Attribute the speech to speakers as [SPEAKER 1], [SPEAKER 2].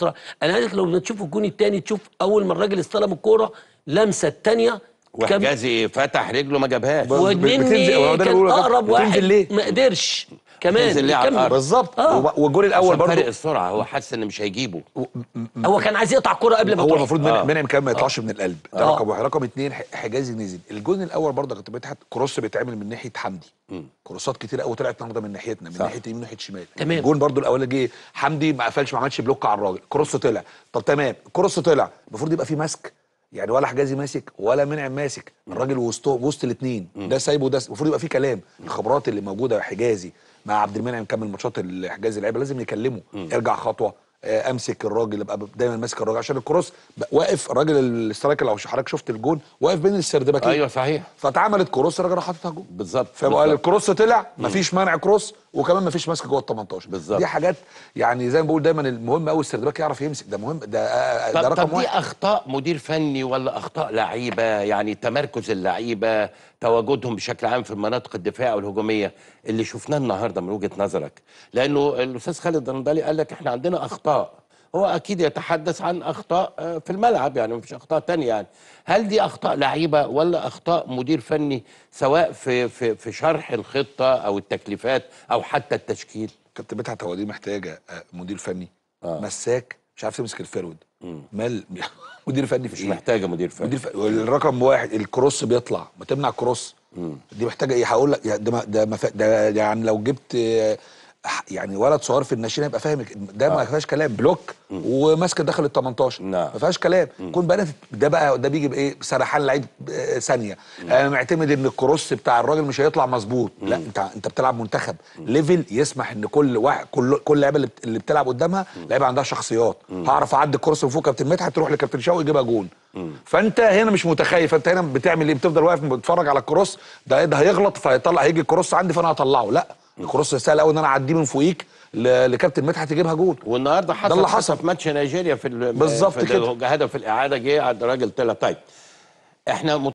[SPEAKER 1] بسرعه انا عايزك لو تشوف الجون الثاني تشوف اول ما الراجل استلم الكوره لمسه الثانيه وحجازي فتح رجله ما جابهاش وجنني كان اقرب واحد ما قدرش كمان بالظبط آه. والجول الاول برضه فرق السرعه هو حاسس ان مش هيجيبه
[SPEAKER 2] و... هو كان عايز يقطع الكوره قبل ما هو المفروض آه. منعم كان ما يطلعش آه. من القلب ده آه. رقم واحد رقم اثنين حجازي نزل الجول الاول برضه كنت بتحت كروس بيتعمل من ناحيه حمدي كروسات كتير قوي طلعت النهارده من ناحيتنا من صح. ناحيه يمين وناحيه شمال تمام الجول برضه الاولاني جه حمدي ما قفلش ما عملش بلوك على الراجل كروس طلع طب تمام كروس طلع المفروض يبقى في ماسك يعني ولا حجازي ماسك ولا منعم ماسك الراجل وسط وسط الاثنين ده سايبه ده المفروض يبقى في كلام الخبرات اللي موجوده حجازي مع عبد المنعم كمل ماتشات الحجاز اللعيبه لازم نكلمه م. ارجع خطوه آه، امسك الراجل ابقى دايما ماسك الراجل عشان الكروس واقف الراجل الاسترايكر لو حضرتك شفت الجون واقف بين السردباكين ايوه صحيح فاتعملت كروس الراجل راح حاططها جون بالظبط فبقى الكروس طلع مفيش مانع كروس وكمان ما فيش ماسك جوه ال 18 بالظبط دي حاجات يعني زي ما بقول دايما المهم قوي السردباك يعرف يمسك ده مهم ده آه، آه، ده طب رقم طب واحد. دي
[SPEAKER 1] اخطاء مدير فني ولا اخطاء لعيبه يعني تمركز اللعيبه تواجدهم بشكل عام في المناطق الدفاعيه والهجوميه اللي شفناه النهارده من وجهه نظرك لانه الاستاذ خالد الرندالي قال لك احنا عندنا اخطاء هو اكيد يتحدث عن اخطاء آه، في الملعب يعني مش اخطاء تانية يعني هل دي اخطاء لعيبه ولا اخطاء مدير فني سواء في في في شرح الخطه او التكليفات او حتى التشكيل كابتن مدحت هو دي محتاجه آه، مدير فني
[SPEAKER 2] آه. مساك مش عارف تمسك الفيرود مال مدير فني في مش إيه؟ محتاجه مدير فني مدير فني الرقم واحد الكروس بيطلع ما تمنع كروس مم. دي محتاجه ايه هقول لك ده ما ده, ما ده يعني لو جبت آه، يعني ولد صغير في الناشئين هيبقى فاهم ده آه. نعم. ما فيهاش كلام بلوك وماسكه دخل ال 18 ما فيهاش كلام كون بقى ده بقى ده بيجي بايه سرحان لعيب آه، ثانيه انا معتمد ان الكروس بتاع الراجل مش هيطلع مظبوط لا انت انت بتلعب منتخب ليفل يسمح ان كل واحد كل كل لعيبه اللي بتلعب قدامها لعيبه عندها شخصيات هعرف اعدي الكروس من فوق كابتن مدحت تروح لكابتن شوقي يجيبها جون فانت هنا مش متخيل فانت هنا بتعمل ايه بتفضل واقف بتتفرج على الكروس ده ده هيغلط فهيطلع هيجي الكروس عندي فانا هطلعه لا الكروس سهل قوي ان انا اعديه من فوقيك لكابتن مدحت يجيبها جول والنهارده حصل ده اللي حصل في ماتش نيجيريا في بالظبط كده
[SPEAKER 1] هدف الاعاده جه عند راجل طلع طيب احنا